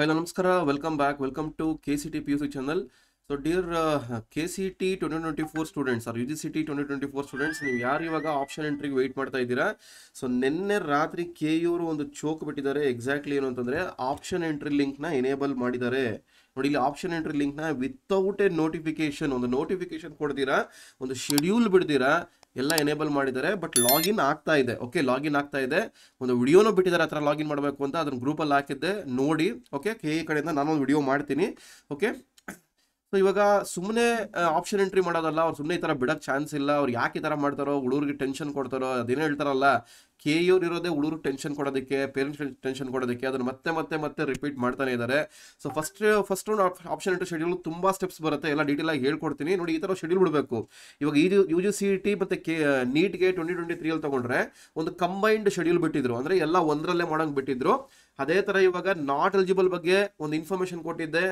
hello ನಮಸ್ಕಾರ welcome back welcome to K C T P U C channel so dear K C T twenty twenty four students are U G C T twenty twenty four students ನೀವು ಯಾರು ಇವಾಗ option ಎಂಟ್ರಿಗೆ weight ಮಾಡ್ತಾ ಇದ್ದೀರಾ so ನಿನ್ನೆ ರಾತ್ರಿ K ಇವರು ಒಂದು ಚೋಕ್ ಬಿಟ್ಟಿದ್ದಾರೆ ಎಕ್ಸಾಕ್ಟ್ಲಿ ಏನು ಅಂತಂದರೆ ಆಪ್ಷನ್ ಎಂಟ್ರಿ ಲಿಂಕ್ನ ಎನೇಬಲ್ ಮಾಡಿದ್ದಾರೆ ನೋಡಿ ಇಲ್ಲಿ ಆಪ್ಷನ್ ಎಂಟ್ರಿ ಲಿಂಕ್ನ ವಿತೌಟ್ ಎ ನೋಟಿಫಿಕೇಶನ್ ಒಂದು ನೋಟಿಫಿಕೇಶನ್ ಕೊಡ್ತೀರಾ ಒಂದು ಶೆಡ್ಯೂಲ್ ಬಿಡ್ತೀರಾ ಎಲ್ಲ ಎನೇಬಲ್ ಮಾಡಿದ್ದಾರೆ ಬಟ್ ಲಾಗಿನ್ ಆಗ್ತಾ ಇದೆ ಓಕೆ ಲಾಗಿನ್ ಆಗ್ತಾ ಇದೆ ಒಂದು ವಿಡಿಯೋನೂ ಬಿಟ್ಟಿದ್ದಾರೆ ಆ ಥರ ಲಾಗಿನ್ ಮಾಡಬೇಕು ಅಂತ ಅದನ್ನು ಗ್ರೂಪಲ್ಲಿ ಹಾಕಿದ್ದೆ ನೋಡಿ ಓಕೆ ಕೆ ಈ ಕಡೆಯಿಂದ ನಾನೊಂದು ವಿಡಿಯೋ ಮಾಡ್ತೀನಿ ಓಕೆ ಸೊ ಇವಾಗ ಸುಮ್ಮನೆ ಆಪ್ಷನ್ ಎಂಟ್ರಿ ಮಾಡೋದಲ್ಲ ಅವ್ರು ಸುಮ್ಮನೆ ಈ ಥರ ಬಿಡೋಕ್ಕೆ ಚಾನ್ಸ್ ಇಲ್ಲ ಅವ್ರು ಯಾಕೆ ಈ ಥರ ಮಾಡ್ತಾರೋ ಹುಡುಗರಿಗೆ ಟೆನ್ಷನ್ ಕೊಡ್ತಾರೋ ಅದೇನು ಹೇಳ್ತಾರಲ್ಲ ಕೆ ಇವ್ರು ಇರೋದೇ ಹುಡುಗರು ಟೆನ್ಷನ್ ಕೊಡೋದಕ್ಕೆ ಪೇರೆಂಟ್ಸ್ ಟೆನ್ಷನ್ ಕೊಡೋದಕ್ಕೆ ಅದನ್ನು ಮತ್ತೆ ಮತ್ತೆ ಮತ್ತೆ ರಿಪೀಟ್ ಮಾಡ್ತಾನೆ ಇದ್ದಾರೆ so first first round option entry schedule ತುಂಬ ಸ್ಟೆಪ್ಸ್ ಬರುತ್ತೆ ಎಲ್ಲ ಡೀಟೇಲ್ ಆಗಿ ಹೇಳ್ಕೊಡ್ತೀನಿ ನೋಡಿ ಈ ಥರ ಶೆಡ್ಯೂಲ್ ಬಿಡಬೇಕು ಇವಾಗ ಇದು ಯು ಜಿ ಸಿ ಟಿ ಮತ್ತು ಕೆ ನೀಟ್ಗೆ ಟ್ವೆಂಟಿ ಟ್ವೆಂಟಿ ತ್ರೀಯಲ್ಲಿ ತೊಗೊಂಡ್ರೆ ಒಂದು ಕಂಬೈನ್ಡ್ ಶೆಡ್ಯೂಲ್ ಬಿಟ್ಟಿದ್ರು ಅಂದರೆ ಎಲ್ಲ ಒಂದರಲ್ಲೇ ಮಾಡೋಂಗೆ ಬಿಟ್ಟಿದ್ರು ಅದೇ ತರ ಇವಾಗ ನಾಟ್ ಎಲಿಜಿಬಲ್ ಬಗ್ಗೆ ಒಂದು ಇನ್ಫಾರ್ಮೇಶನ್ ಕೊಟ್ಟಿದ್ದೆ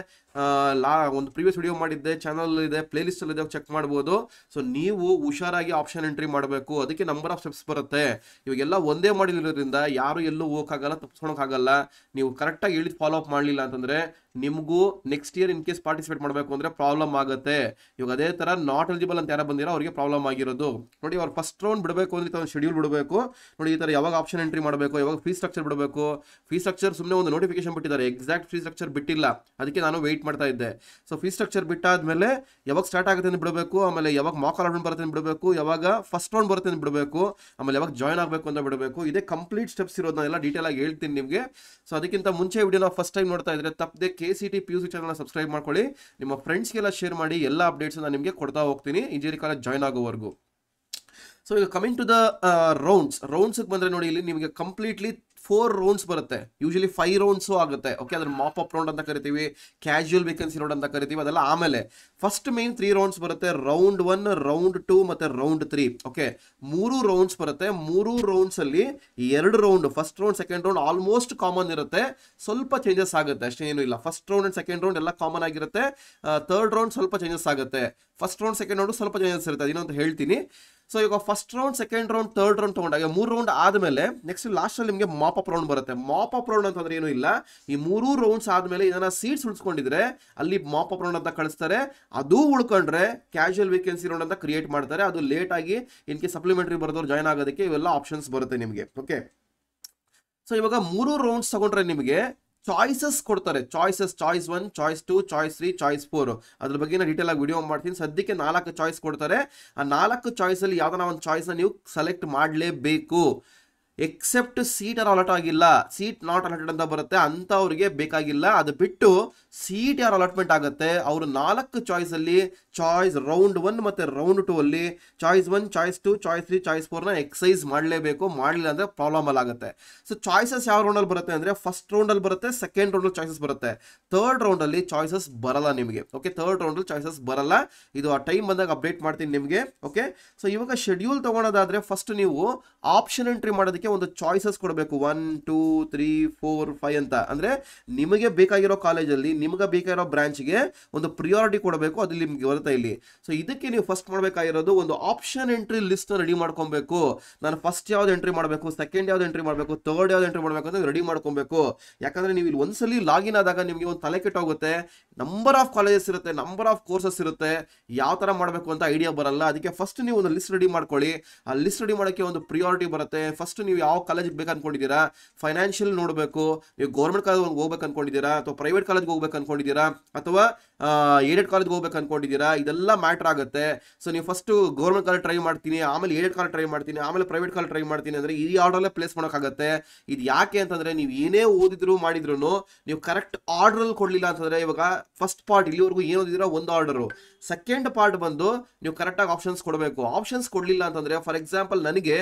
ಲಾ ಒಂದು ಪ್ರೀವಿಯಸ್ ವಿಡಿಯೋ ಮಾಡಿದ್ದೆ ಚಾನಲ್ ಇದೆ ಪ್ಲೇ ಇದೆ ಚೆಕ್ ಮಾಡ್ಬೋದು ಸೊ ನೀವು ಹುಷಾರಾಗಿ ಆಪ್ಷನ್ ಎಂಟ್ರಿ ಮಾಡಬೇಕು ಅದಕ್ಕೆ ನಂಬರ್ ಆಫ್ ಸ್ಟೆಪ್ಸ್ ಬರುತ್ತೆ ಇವಾಗೆಲ್ಲ ಒಂದೇ ಮಾಡಿರೋದ್ರಿಂದ ಯಾರು ಎಲ್ಲೂ ಹೋಗೋಕ್ಕಾಗಲ್ಲ ಆಗಲ್ಲ ನೀವು ಕರೆಕ್ಟಾಗಿ ಹೇಳಿದ ಫಾಲೋ ಅಪ್ ಮಾಡಲಿಲ್ಲ ಅಂತಂದ್ರೆ ನಿಮಗೂ next year in case participate ಮಾಡಬೇಕು ಅಂದರೆ ಪ್ರಾಬ್ಲಮ್ ಆಗುತ್ತೆ ಇವಾಗ ಅದೇ ಥರ ನಾಟ್ ಎಲಿಜಿಬಲ್ ಅಂತ ಯಾರು ಬಂದಿರೋ ಅವರಿಗೆ ಪ್ರಾಬ್ಲಮ್ ಆಗಿರೋದು ನೋಡಿ ಅವ್ರು ಫಸ್ಟ್ ರೌಂಡ್ ಬಿಡಬೇಕು ಅಂದರೆ ಒಂದು ಶೆಡ್ಯೂಲ್ ಬಿಡಬೇಕು ನೋಡಿ ಈ ಥರ ಯಾವಾಗ ಆಪ್ಷನ್ ಎಂಟ್ರಿ ಮಾಡಬೇಕು ಯಾವಾಗ ಫೀ ಸ್ಟ್ರಕ್ಚರ್ ಬಿಡಬೇಕು ಫೀ ಸ್ಟ್ರಕ್ಚರ್ ಸುಮ್ಮನೆ ಒಂದು ನೋಟಿಫಿಕೇಶನ್ ಬಿಟ್ಟಿದ್ದಾರೆ ಎಕ್ಸಾಕ್ಟ್ ಫೀ ಸ್ಟ್ರಕ್ಚರ್ ಬಿಟ್ಟಿಲ್ಲ ಅದಕ್ಕೆ ನಾನು ವೆಯ್ಟ್ ಮಾಡ್ತಾ ಇದ್ದೆ ಸೊ ಫೀ ಸ್ಟ್ರಕ್ಚರ್ ಬಿಟ್ಟಾದ್ಮೇಲೆ ಯಾವಾಗ ಸ್ಟಾರ್ಟ್ ಆಗುತ್ತೆ ಅಂತ ಬಿಡಬೇಕು ಆಮೇಲೆ ಯಾವಾಗ ಮಾಕ್ ಅಲಾಟ್ಮೆಂಟ್ ಬರುತ್ತೆ ಅಂತ ಬಿಡಬೇಕು ಯಾವಾಗ ಫಸ್ಟ್ ರೌಂಡ್ ಬರುತ್ತೆ ಅಂತ ಬಿಡಬೇಕು ಆಮೇಲೆ ಯಾವಾಗ ಜಾಯ್ನ್ ಆಗಬೇಕು ಅಂತ ಬಿಡಬೇಕು ಇದೇ ಕಂಪ್ಲೀಟ್ ಸ್ಟೆಪ್ಸ್ ಇರೋದನ್ನೆಲ್ಲ ಎಲ್ಲ ಡೀಟೇಲ್ ಆಗಿ ಹೇಳ್ತೀನಿ ನಿಮಗೆ ಸೊ ಅದಕ್ಕಿಂತ ಮುಂಚೆ ವಿಡಿಯೋ ನಾವು ಫಸ್ಟ್ ಟೈಮ್ ನೋಡ್ತಾ ಇದ್ರೆ ತಪ್ಪದೆ K C T P U C ಚಾನಲ್ನ ಸಬ್ಸ್ಕ್ರೈಬ್ ಮಾಡ್ಕೊಳ್ಳಿ ನಿಮ್ಮ ಫ್ರೆಂಡ್ಸ್ಗೆಲ್ಲ ಶೇರ್ ಮಾಡಿ ಎಲ್ಲ ಅಪ್ಡೇಟ್ಸನ್ನು ನಿಮಗೆ ಕೊಡ್ತಾ ಹೋಗ್ತೀನಿ ಇಂಜಿನಿಯರಿಂಗ್ ಕಾಲೇಜ್ ಜಾಯ್ನ್ ಆಗೋವರೆಗೂ ಸೊ ಈಗ ಕಮಿಂಗ್ ಟು ದ ರೌಂಡ್ಸ್ ರೌಂಡ್ಸ್ಗೆ ಬಂದರೆ ನೋಡಿ ಇಲ್ಲಿ ನಿಮಗೆ ಕಂಪ್ಲೀಟ್ಲಿ ಫೋರ್ ರೌಂಡ್ಸ್ ಬರುತ್ತೆ ಯೂಶಲಿ ಫೈವ್ ರೌಂಡ್ಸು ಆಗುತ್ತೆ ಓಕೆ ಅದನ್ನ ಮಾಪ್ ಅಪ್ ರೌಂಡ್ ಅಂತ ಕರಿತೀವಿ ಕ್ಯಾಶುಯಲ್ ವೇಕೆನ್ಸಿ ರೌಂಡ್ ಅಂತ ಕರಿತೀವಿ ಅದೆಲ್ಲ ಆಮೇಲೆ ಫಸ್ಟ್ ಮೇನ್ ತ್ರೀ ರೌಂಡ್ಸ್ ಬರುತ್ತೆ ರೌಂಡ್ ಒನ್ ರೌಂಡ್ ಟೂ ಮತ್ತೆ ರೌಂಡ್ ತ್ರೀ ಓಕೆ ಮೂರು ರೌಂಡ್ಸ್ ಬರುತ್ತೆ ಮೂರು ಅಲ್ಲಿ ಎರಡು round first round second round almost common ಇರುತ್ತೆ ಸ್ವಲ್ಪ ಚೇಂಜಸ್ ಆಗುತ್ತೆ ಅಷ್ಟೇನೂ ಇಲ್ಲ first round and second round ಎಲ್ಲ ಕಾಮನ್ ಆಗಿರುತ್ತೆ ಥರ್ಡ್ uh, ರೌಂಡ್ ಸ್ವಲ್ಪ ಚೇಂಜಸ್ ಆಗುತ್ತೆ ಫಸ್ಟ್ ರೌಂಡ್ ಸೆಕೆಂಡ್ ರೌಂಡ್ ಸ್ವಲ್ಪ ಚೇಂಜಸ್ ಇರುತ್ತೆ ಅಂತ ಹೇಳ್ತೀನಿ ಸೊ ಈಗ first round second round third round ತೊಗೊಂಡಾಗ ಮೂರು ರೌಂಡ್ ಆದಮೇಲೆ ನೆಕ್ಸ್ಟ್ ಲಾಸ್ಟಲ್ಲಿ ನಿಮಗೆ ಮಾಪ್ ಅಪ್ ರೌಂಡ್ ಬರುತ್ತೆ ಮಾಪ್ ಅಪ್ ರೌಂಡ್ ಅಂತಂದ್ರೆ ಏನೂ ಇಲ್ಲ ಈ ಮೂರೂ ರೌಂಡ್ಸ್ ಆದಮೇಲೆ ಇದನ್ನ ಸೀಟ್ಸ್ ಉಳಿಸ್ಕೊಂಡಿದ್ರೆ ಅಲ್ಲಿ ಮಾಪ್ ಅಪ್ ರೌಂಡ್ ಅಂತ ಕಳಿಸ್ತಾರೆ ಅದು ಉಳ್ಕೊಂಡ್ರೆ ಕ್ಯಾಶುಯಲ್ ವೇಕೆನ್ಸಿ ರೌಂಡ್ ಅಂತ ಕ್ರಿಯೇಟ್ ಮಾಡ್ತಾರೆ ಅದು ಆಗಿ ಇನ್ಕೆ ಸಪ್ಲಿಮೆಂಟ್ರಿ ಬರೆದವ್ರು ಜಾಯ್ನ್ ಆಗೋದಕ್ಕೆ ಇವೆಲ್ಲ ಆಪ್ಷನ್ಸ್ ಬರುತ್ತೆ ನಿಮಗೆ ಓಕೆ ಸೊ ಇವಾಗ ಮೂರು ರೌಂಡ್ಸ್ ತಗೊಂಡ್ರೆ ನಿಮಗೆ ಚಾಯ್ಸಸ್ ಕೊಡ್ತಾರೆ choices choice one choice two choice three choice four ಅದ್ರ ಬಗ್ಗೆ ನಾನು ಡೀಟೇಲ್ ಆಗಿ ವಿಡಿಯೋ ಮಾಡ್ತೀನಿ ಸದ್ಯಕ್ಕೆ ನಾಲ್ಕು ಚಾಯ್ಸ್ ಕೊಡ್ತಾರೆ ಆ ನಾಲ್ಕು ಚಾಯ್ಸಲ್ಲಿ ಯಾವ್ದಾನ ಒಂದು ಚಾಯ್ಸ್ನ ನೀವು ಸೆಲೆಕ್ಟ್ ಮಾಡಲೇಬೇಕು ಎಕ್ಸೆಪ್ಟ್ ಸೀಟ್ ಯಾರು ಅಲಾಟ್ ಆಗಿಲ್ಲ ಸೀಟ್ ನಾಟ್ ಅಲಾಟೆಡ್ ಅಂತ ಬರುತ್ತೆ ಅಂತ ಅವರಿಗೆ ಬೇಕಾಗಿಲ್ಲ ಅದು ಬಿಟ್ಟು ಸೀಟ್ ಯಾರು ಅಲಾಟ್ಮೆಂಟ್ ಆಗುತ್ತೆ ಅವರು ನಾಲ್ಕು ಚಾಯ್ಸಲ್ಲಿ ಚಾಯ್ಸ್ ರೌಂಡ್ ಒನ್ ಮತ್ತು ರೌಂಡ್ ಟೂ ಅಲ್ಲಿ choice one choice two choice three choice ಫೋರ್ನ ಎಕ್ಸೈಸ್ ಮಾಡಲೇಬೇಕು ಮಾಡಲಿಲ್ಲ ಅಂದರೆ ಪ್ರಾಬ್ಲಮ್ ಆಗುತ್ತೆ ಸೊ ಚಾಯ್ಸಸ್ ಯಾವ ರೌಂಡಲ್ಲಿ ಬರುತ್ತೆ ಅಂದರೆ ಫಸ್ಟ್ ರೌಂಡಲ್ಲಿ ಬರುತ್ತೆ ಸೆಕೆಂಡ್ ರೌಂಡಲ್ಲಿ ಚಾಯ್ಸಸ್ ಬರುತ್ತೆ ತರ್ಡ್ ರೌಂಡಲ್ಲಿ ಚಾಯ್ಸಸ್ ಬರಲ್ಲ ನಿಮಗೆ ಓಕೆ ತರ್ಡ್ ರೌಂಡಲ್ಲಿ ಚಾಯ್ಸಸ್ ಬರಲ್ಲ ಇದು ಆ ಟೈಮ್ ಬಂದಾಗ ಅಪ್ಡೇಟ್ ಮಾಡ್ತೀನಿ ನಿಮಗೆ ಓಕೆ ಸೊ ಇವಾಗ ಶೆಡ್ಯೂಲ್ ತೊಗೊಳೋದಾದರೆ ಫಸ್ಟ್ ನೀವು ಆಪ್ಷನ್ ಎಂಟ್ರಿ ಮಾಡೋದಕ್ಕೆ ಒಂದು ಚಾಯ್ಸಸ್ ಕೊಡಬೇಕು one two three four five ಅಂತ ಅಂದರೆ ನಿಮಗೆ ಬೇಕಾಗಿರೋ ಕಾಲೇಜಲ್ಲಿ ನಿಮಗೆ ಬೇಕಾಗಿರೋ ಬ್ರಾಂಚ್ಗೆ ಒಂದು ಪ್ರಿಯಾರಿಟಿ ಕೊಡಬೇಕು ಅದು ನಿಮಗೆ ಬರುತ್ತೆ ಇಲ್ಲಿ ಸೊ ಇದಕ್ಕೆ ನೀವು ಫಸ್ಟ್ ಮಾಡಬೇಕಾಗಿರೋದು ಒಂದು ಆಪ್ಷನ್ ಎಂಟ್ರಿ ಲಿಸ್ಟ್ನ ರೆಡಿ ಮಾಡ್ಕೊಬೇಕು ನಾನು ಫಸ್ಟ್ ಯಾವ್ದು ಎಂಟ್ರಿ ಮಾಡಬೇಕು ಸೆಕೆಂಡ್ ಯಾವ್ದು ಎಂಟ್ರಿ ಮಾಡಬೇಕು ತರ್ಡ್ ಯಾವ್ದು ಎಂಟ್ರಿ ಮಾಡಬೇಕು ಅಂತ ರೆಡಿ ಮಾಡ್ಕೊಬೇಕು ಯಾಕಂದರೆ ನೀವು ಇಲ್ಲಿ ಒಂದ್ಸಲಿ ಲಾಗಿನ್ ಆದಾಗ ನಿಮಗೆ ಒಂದು ತಲೆ ಕೆಟ್ಟೋಗುತ್ತೆ ನಂಬರ್ ಆಫ್ ಕಾಲೇಜಸ್ ಇರುತ್ತೆ ನಂಬರ್ ಆಫ್ ಕೋರ್ಸಸ್ ಇರುತ್ತೆ ಯಾವ ಥರ ಮಾಡಬೇಕು ಅಂತ ಐಡಿಯಾ ಬರಲ್ಲ ಅದಕ್ಕೆ ಫಸ್ಟ್ ನೀವು ಒಂದು ಲಿಸ್ಟ್ ರೆಡಿ ಮಾಡ್ಕೊಳ್ಳಿ ಆ ಲಿಸ್ಟ್ ರೆಡಿ ಮಾಡೋಕ್ಕೆ ಒಂದು ಪ್ರಿಯಾರಿಟಿ ಬರುತ್ತೆ ಫಸ್ಟ್ ನೀವು ಯಾವ ಕಾಲೇಜಿಗೆ ಬೇಕು ಅನ್ಕೊಂಡಿದ್ದೀರಾ ಫೈನಾನ್ಷಿಯಲ್ ನೋಡಬೇಕು ನೀವು ಗೌರ್ಮೆಂಟ್ ಕಾಲೇಜ್ ಹೋಗ್ಬೇಕು ಅನ್ಕೊಂಡಿದ್ದೀರಾ ಅಥವಾ ಪ್ರೈವೇಟ್ ಕಾಲೇಜ್ಗೆ ಹೋಗ್ಬೇಕು ಅನ್ಕೊಂಡಿದ್ದೀರಾ ಅಥವಾ ಏಡೆಡ್ ಕಾಲೇಜ್ ಹೋಗ್ಬೇಕು ಅನ್ಕೊಂಡಿದ್ದೀರಾ ಇದೆಲ್ಲ ಮ್ಯಾಟ್ರ್ ಆಗುತ್ತೆ ಸೊ ನೀವು ಫಸ್ಟ್ ಗೌರ್ಮೆಂಟ್ ಕಾಲೇಜ್ ಟ್ರೈ ಮಾಡ್ತೀನಿ ಆಮೇಲೆ ಏಡೆಡ್ ಕಾಲೇಜ್ ಟ್ರೈ ಮಾಡ್ತೀನಿ ಆಮೇಲೆ ಪ್ರೈವೇಟ್ ಕಾಲೇಜ್ ಟ್ರೈ ಮಾಡ್ತೀನಿ ಅಂದರೆ ಈ ಆರ್ಡರ್ಲ್ಲೇ ಪ್ಲೇಸ್ ಮಾಡೋಕ್ಕಾಗತ್ತೆ ಇದು ಯಾಕೆ ಅಂತಂದರೆ ನೀವು ಏನೇ ಓದಿದ್ರು ಮಾಡಿದ್ರು ನೀವು ಕರೆಕ್ಟ್ ಆರ್ಡ್ರಲ್ಲಿ ಕೊಡಲಿಲ್ಲ ಅಂತಂದರೆ ಇವಾಗ ಫಸ್ಟ್ ಪಾರ್ಟ್ ಇಲ್ಲಿವರೆಗೂ ಏನು ಓದಿದಿರೋ ಒಂದು ಆರ್ಡರು ಸೆಕೆಂಡ್ ಪಾರ್ಟ್ ಬಂದು ನೀವು ಕರೆಕ್ಟಾಗಿ ಆಪ್ಷನ್ಸ್ ಕೊಡಬೇಕು ಆಪ್ಷನ್ಸ್ ಕೊಡಲಿಲ್ಲ ಅಂತಂದರೆ ಫಾರ್ ಎಕ್ಸಾಂಪಲ್ ನನಗೆ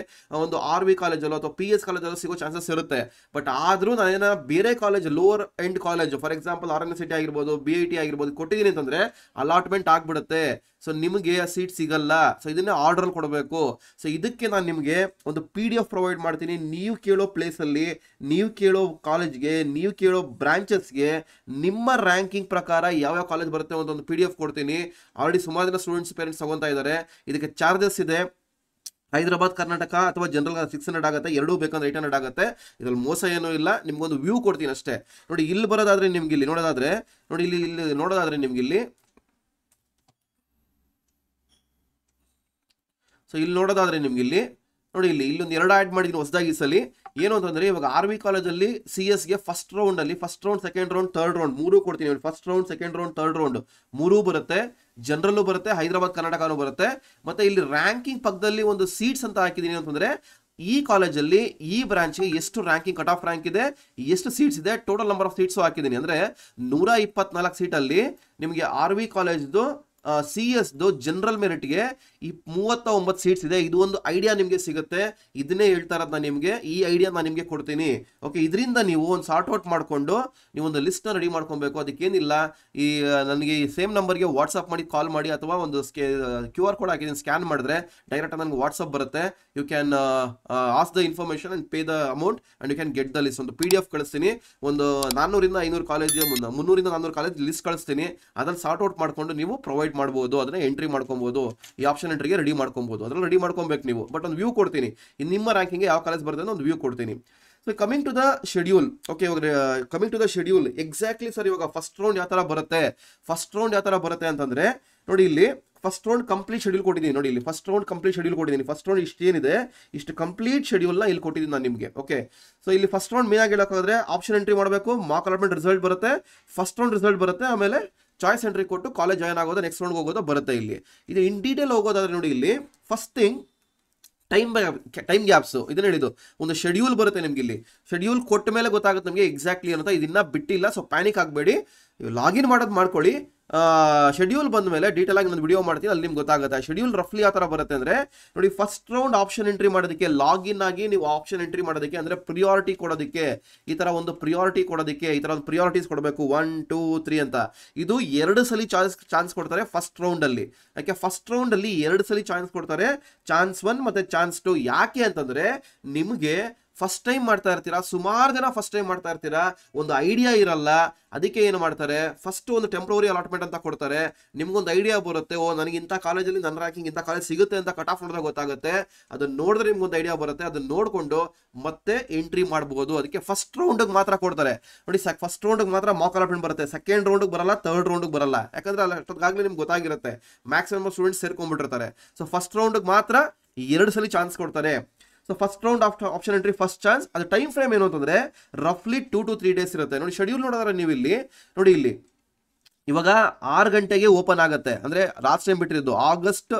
ಒಂದು ಆರ್ ವಿ ಕಾಲೇಜಲ್ಲೋ ಅಥವಾ ಪಿ ಎಸ್ ಕಾಲೇಜಲ್ಲೂ ಸಿಗೋ ಚಾನ್ಸಸ್ ಇರುತ್ತೆ ಬಟ್ ಆದರೂ ನಾನೇನ ಬೇರೆ college lower end college for example R N city ಆಗಿರ್ಬೋದು ಬಿ ಐ ಟಿ ಆಗಿರ್ಬೋದು ಕೊಟ್ಟಿದ್ದೀನಿ ಅಂತಂದರೆ ಅಲಾಟ್ಮೆಂಟ್ ಆಗಿಬಿಡುತ್ತೆ ಸೊ ನಿಮಗೆ ಸೀಟ್ ಸಿಗಲ್ಲ ಸೊ ಇದನ್ನೇ ಆರ್ಡರ್ ಕೊಡಬೇಕು ಸೊ ಇದಕ್ಕೆ ನಾನು ನಿಮಗೆ ಒಂದು ಪಿ ಡಿ ಎಫ್ ಪ್ರೊವೈಡ್ ಮಾಡ್ತೀನಿ ನೀವು ಕೇಳೋ ಪ್ಲೇಸಲ್ಲಿ ನೀವು ಕೇಳೋ ಕಾಲೇಜ್ಗೆ ನೀವು ಕೇಳೋ ಬ್ರಾಂಚಸ್ಗೆ ನಿಮ್ಮ ರ್ಯಾಂಕಿಂಗ್ ಪ್ರಕಾರ ಯಾವ್ಯಾವ ಕಾಲೇಜ್ ಬರುತ್ತೆ ಅಂತ ಒಂದು ಪಿ ಡಿ ಎಫ್ ಕೊಡ್ತೀನಿ ಆಲ್ರೆಡಿ ಸುಮಾರು ಜನ ಸ್ಟೂಡೆಂಟ್ಸ್ ಪೇರೆಂಟ್ಸ್ ತಗೊತಾ ಇದ್ದಾರೆ ಇದಕ್ಕೆ ಚಾರ್ಜಸ್ ಇದೆ ಹೈದರಾಬಾದ್ ಕರ್ನಾಟಕ ಅಥವಾ ಜನರಲ್ ಸಿಕ್ಸ್ ಹಂಡ್ರೆಡ್ ಆಗುತ್ತೆ ಎರಡೂ ಬೇಕಂದ್ರೆ ಏಟ್ ಹಂಡ್ರೆಡ್ ಆಗುತ್ತೆ ಇದ್ರಲ್ಲಿ ಮೋಸ ಏನೂ ಇಲ್ಲ ನಿಮ್ಗೊಂದು ವ್ಯೂ ಕೊಡ್ತೀನಿ ಅಷ್ಟೇ ನೋಡಿ ಇಲ್ಲಿ ಬರೋದಾದ್ರೆ ನಿಮ್ಗೆ ಇಲ್ಲಿ ನೋಡೋದಾದ್ರೆ ನೋಡಿ ಇಲ್ಲಿ ಇಲ್ಲಿ ನೋಡೋದಾದ್ರೆ ನಿಮ್ಗೆ ಇಲ್ಲಿ ಸೊ ಇಲ್ಲಿ ನೋಡೋದಾದ್ರೆ ನಿಮ್ಗೆ ಇಲ್ಲಿ ನೋಡಿ ಇಲ್ಲಿ ಇಲ್ಲೊಂದು ಎರಡು ಆ್ಯಡ್ ಮಾಡಿದೀನಿ ಹೊಸದಾಗಿ ಸಲಿ ಏನು ಅಂತಂದರೆ ಇವಾಗ ವಿ ಕಾಲೇಜಲ್ಲಿ ಸಿ ಎಸ್ಗೆ ಫಸ್ಟ್ ರೌಂಡಲ್ಲಿ first round second round third round ಮೂರು ಕೊಡ್ತೀನಿ first round second round third round ಮೂರೂ ಬರುತ್ತೆ ಜನರಲ್ಲೂ ಬರುತ್ತೆ ಹೈದರಾಬಾದ್ ಕರ್ನಾಟಕನೂ ಬರುತ್ತೆ ಮತ್ತು ಇಲ್ಲಿ ರ್ಯಾಂಕಿಂಗ್ ಪಕ್ಕದಲ್ಲಿ ಒಂದು ಸೀಟ್ಸ್ ಅಂತ ಹಾಕಿದ್ದೀನಿ ಅಂತಂದರೆ ಈ ಕಾಲೇಜಲ್ಲಿ ಈ ಬ್ರಾಂಚ್ಗೆ ಎಷ್ಟು ರ್ಯಾಂಕಿಂಗ್ ಕಟ್ ಆಫ್ ರ್ಯಾಂಕ್ ಇದೆ ಎಷ್ಟು ಸೀಟ್ಸ್ ಇದೆ ಟೋಟಲ್ ನಂಬರ್ ಆಫ್ ಸೀಟ್ಸು ಹಾಕಿದ್ದೀನಿ ಅಂದರೆ ನೂರ ಇಪ್ಪತ್ನಾಲ್ಕು ಸೀಟಲ್ಲಿ ನಿಮಗೆ ಆರ್ ವಿ ಕಾಲೇಜ್ದು ಸಿ ಎಸ್ದು ಜನರಲ್ ಮೆರಿಟ್ಗೆ ಈ ಮೂವತ್ತ ಒಂಬತ್ತು ಸೀಟ್ಸ್ ಇದೆ ಇದು ಒಂದು ಐಡಿಯಾ ನಿಮಗೆ ಸಿಗುತ್ತೆ ಇದನ್ನೇ ಹೇಳ್ತಾ ಇರೋದು ನಾನು ನಿಮಗೆ ಈ ಐಡಿಯಾ ನಾನು ನಿಮಗೆ ಕೊಡ್ತೀನಿ ಓಕೆ ಇದರಿಂದ ನೀವು ಒಂದು ಸಾರ್ಟ್ ಔಟ್ ಮಾಡಿಕೊಂಡು ನೀವು ಒಂದು ಲಿಸ್ಟ್ನ ರೆಡಿ ಮಾಡ್ಕೊಬೇಕು ಅದಕ್ಕೇನಿಲ್ಲ ಈ ನನಗೆ ಈ ಸೇಮ್ ನಂಬರ್ಗೆ ವಾಟ್ಸಪ್ ಮಾಡಿ ಕಾಲ್ ಮಾಡಿ ಅಥವಾ ಒಂದು ಕ್ಯೂ ಆರ್ ಕೋಡ್ ಹಾಕಿದ್ದೀನಿ ಸ್ಕ್ಯಾನ್ ಮಾಡಿದ್ರೆ ಡೈರೆಕ್ಟ್ ನನಗೆ ವಾಟ್ಸಪ್ ಬರುತ್ತೆ you can ask the information and pay the amount and you can get the list ಒಂದು ಪಿ ಡಿ ಎಫ್ ಕಳಿಸ್ತೀನಿ ಒಂದು ನಾನ್ನೂರಿಂದ ಐನೂರು ಕಾಲೇಜ್ ಮುನ್ನೂರಿಂದ ನಾನ್ನೂರು ಕಾಲೇಜ್ ಲಿಸ್ಟ್ ಕಳಿಸ್ತೀನಿ ಅದನ್ನು ಸಾರ್ಟ್ ಔಟ್ ಮಾಡಿಕೊಂಡು ನೀವು ಪ್ರೊವೈಡ್ ಮಾಡ್ಬೋದು ಅದನ್ನ ಎಂಟ್ರಿ ಮಾಡ್ಕೊಬೋದು ಈ ಆಪ್ಷನ್ ಎಂಟ್ರಿಗೆ ರೆಡಿ ಮಾಡ್ಕೊಬೋದು ಅದನ್ನ ರೆಡಿ ಮಾಡ್ಕೊಬೇಕು ನೀವು ಬಟ್ ಒಂದು ವ್ಯೂ ಕೊಡ್ತೀನಿ ನಿಮ್ಮ ರ್ಯಾಂಕಿಂಗ್ ಯಾವ ಕಾಲೇಜ್ ಬರ್ತದೆ ಒಂದು ವ್ಯೂ ಕೊಡ್ತೀನಿ so coming to the schedule okay ಇವಾಗ coming to the schedule exactly sir ಇವಾಗ ಫಸ್ಟ್ ರೌಂಡ್ ಯಾವ ತರ ಬರುತ್ತೆ ಫಸ್ಟ್ ರೌಂಡ್ ಯಾವ ತರ ಬರುತ್ತೆ ಅಂತಂದ್ರೆ ನೋಡಿ ಇಲ್ಲಿ ಫಸ್ಟ್ ರೌಂಡ್ ಕಂಪ್ಲೀಟ್ ಶೆಡ್ಯೂಲ್ ಕೊಟ್ಟಿದ್ದೀನಿ ನೋಡಿ ಇಲ್ಲಿ ಫಸ್ಟ್ ರೌಂಡ್ ಕಂಪ್ಲೀಟ್ ಶೆಡ್ಯೂಲ್ ಕೊಟ್ಟಿದ್ದೀನಿ ಫಸ್ಟ್ ರೌಂಡ್ ಇಷ್ಟು ಏನಿದೆ ಇಷ್ಟು ಕಂಪ್ಲೀಟ್ ಶೆಡ್ಯೂಲ್ನ ಇಲ್ಲಿ ಕೊಟ್ಟಿದ್ದೀನಿ ನಾನು ನಿಮಗೆ ಓಕೆ ಸೊ ಇಲ್ಲಿ ಫಸ್ಟ್ ರೌಂಡ್ ಮೇನಾಗಿ ಹೇಳೋಕ್ಕಾದ್ರೆ ಆಪ್ಷನ್ ಎಂಟ್ರಿ ಮಾಡಬೇಕು ಮಾಕ್ ಅಲಾಟ್ಮೆಂಟ್ ರಿಸಲ್ಟ್ ಬರುತ್ತೆ ಫಸ್ಟ್ ರೌಂಡ್ ರಿಸಲ್ಟ್ ಬರುತ್ತೆ ಆಮೇಲೆ ಚಾಯ್ಸ್ ಎಂಟ್ರಿ ಕೊಟ್ಟು ಕಾಲೇಜ್ ಜಾಯ್ನ್ ಆಗೋದು ನೆಕ್ಸ್ಟ್ ರೌಂಡ್ಗೆ ಹೋಗೋದು ಬರುತ್ತೆ ಇಲ್ಲಿ ಇದು ಇನ್ ಡೀಟೇಲ್ ಹೋಗೋದಾದ್ರೆ ನೋಡಿ ಇಲ್ಲಿ first thing time time gaps ಇದನ್ನ ಹೇಳಿದ್ದು ಒಂದು ಶೆಡ್ಯೂಲ್ ಬರುತ್ತೆ ನಿಮ್ಗೆ ಇಲ್ಲಿ ಶೆಡ್ಯೂಲ್ ಕೊಟ್ಟ ಮೇಲೆ ಗೊತ್ತಾಗುತ್ತೆ ನಿಮಗೆ ಎಕ್ಸಾಕ್ಟ್ಲಿ ಅಂತ ಇದನ್ನ ಬಿಟ್ಟಿಲ್ಲ ಸೊ ಪ್ಯಾನಿಕ್ ಆಗಬೇಡಿ ಲಾಗಿನ್ ಮಾಡೋದು ಮಾಡ್ಕೊಳ್ಳಿ ಶೆಡ್ಯೂಲ್ ಬಂದ ಮೇಲೆ ಡೀಟೇಲ್ ಆಗಿ ನಾನು ವಿಡಿಯೋ ಮಾಡ್ತೀನಿ ಅಲ್ಲಿ ನಿಮ್ಗೆ ಗೊತ್ತಾಗುತ್ತೆ ಶೆಡ್ಯೂಲ್ ರಫ್ಲಿ ಯಾವ ಥರ ಬರುತ್ತೆ ಅಂದರೆ ನೋಡಿ ಫಸ್ಟ್ ರೌಂಡ್ ಆಪ್ಷನ್ ಎಂಟ್ರಿ ಮಾಡೋದಕ್ಕೆ ಲಾಗಿನ್ ಆಗಿ ನೀವು ಆಪ್ಷನ್ ಎಂಟ್ರಿ ಮಾಡೋದಕ್ಕೆ ಅಂದರೆ ಪ್ರಿಯಾರಿಟಿ ಕೊಡೋದಕ್ಕೆ ಈ ಥರ ಒಂದು ಪ್ರಿಯಾರಿಟಿ ಕೊಡೋದಕ್ಕೆ ಈ ಥರ ಒಂದು ಪ್ರಿಯಾರಿಟೀಸ್ ಕೊಡಬೇಕು ಒನ್ ಟೂ ತ್ರೀ ಅಂತ ಇದು ಎರಡು ಸಲ ಚಾನ್ಸ್ ಚಾನ್ಸ್ ಕೊಡ್ತಾರೆ ಫಸ್ಟ್ ರೌಂಡಲ್ಲಿ ಯಾಕೆ ಫಸ್ಟ್ ರೌಂಡಲ್ಲಿ ಎರಡು ಸಲ ಚಾನ್ಸ್ ಕೊಡ್ತಾರೆ ಚಾನ್ಸ್ ಒನ್ ಮತ್ತು ಚಾನ್ಸ್ ಟು ಯಾಕೆ ಅಂತಂದರೆ ನಿಮಗೆ ಫಸ್ಟ್ ಟೈಮ್ ಮಾಡ್ತಾ ಇರ್ತೀರಾ ಸುಮಾರು ಜನ ಫಸ್ಟ್ ಟೈಮ್ ಮಾಡ್ತಾ ಇರ್ತೀರಾ ಒಂದು ಐಡಿಯಾ ಇರಲ್ಲ ಅದಕ್ಕೆ ಏನು ಮಾಡ್ತಾರೆ ಫಸ್ಟ್ ಒಂದು ಟೆಂಪ್ರವರಿ ಅಲಾಟ್ಮೆಂಟ್ ಅಂತ ಕೊಡ್ತಾರೆ ನಿಮ್ಗೊಂದು ಐಡಿಯಾ ಬರುತ್ತೆ ಓ ನನಗೆ ಇಂಥ ಕಾಲೇಜಲ್ಲಿ ನನ್ನ ರ್ಯಾಂಕಿಂಗ್ ಇಂಥ ಕಾಲೇಜ್ ಸಿಗುತ್ತೆ ಅಂತ ಕಟ್ ಆಫ್ ನೋಡಿದಾಗ ಗೊತ್ತಾಗುತ್ತೆ ಅದನ್ನ ನೋಡಿದ್ರೆ ನಿಮ್ಗೊಂದು ಐಡಿಯಾ ಬರುತ್ತೆ ಅದನ್ನ ನೋಡಿಕೊಂಡು ಮತ್ತೆ ಎಂಟ್ರಿ ಮಾಡಬಹುದು ಅದಕ್ಕೆ ಫಸ್ಟ್ ರೌಂಡಿಗೆ ಮಾತ್ರ ಕೊಡ್ತಾರೆ ನೋಡಿ ಸಕ್ ಫಸ್ಟ್ ರೌಂಡಿಗೆ ಮಾತ್ರ ಮಾಕ್ ಅಲಾಟ್ಮೆಂಟ್ ಬರುತ್ತೆ ಸೆಕೆಂಡ್ ರೌಂಡಿಗೆ ಬರಲ್ಲ ಥರ್ಡ್ ರೌಂಡಿಗೆ ಬರಲ್ಲ ಯಾಕಂದ್ರೆ ಅಲ್ಲಿ ಅಷ್ಟೊತ್ತಾಗಲೇ ನಿಮ್ಗೆ ಗೊತ್ತಾಗಿರುತ್ತೆ ಮ್ಯಾಕ್ಸಿಮಮ್ ಸ್ಟೂಡೆಂಟ್ಸ್ ಸೇರ್ಕೊಂಡ್ಬಿಟ್ಟಿರ್ತಾರೆ ಸೊ ಫಸ್ಟ್ ರೌಂಡಿಗೆ ಮಾತ್ರ ಎರಡು ಸಲ ಚಾನ್ಸ್ ಕೊಡ್ತಾರೆ so first round of option entry first chance ಅದು ಟೈಮ್ ಫ್ರೇಮ್ ಏನು ಅಂತಂದ್ರೆ ರಫ್ಲಿ ಟೂ ಟು ತ್ರೀ ಡೇಸ್ ಇರುತ್ತೆ ನೋಡಿ ಶೆಡ್ಯೂಲ್ ನೋಡಿದ್ರೆ ನೀವು ಇಲ್ಲಿ ನೋಡಿ ಇಲ್ಲಿ ಇವಾಗ ಆರು ಗಂಟೆಗೆ ಓಪನ್ ಆಗುತ್ತೆ ಅಂದರೆ ಲಾಸ್ಟ್ ಟೈಮ್ ಬಿಟ್ಟಿರೋದು ಆಗಸ್ಟ್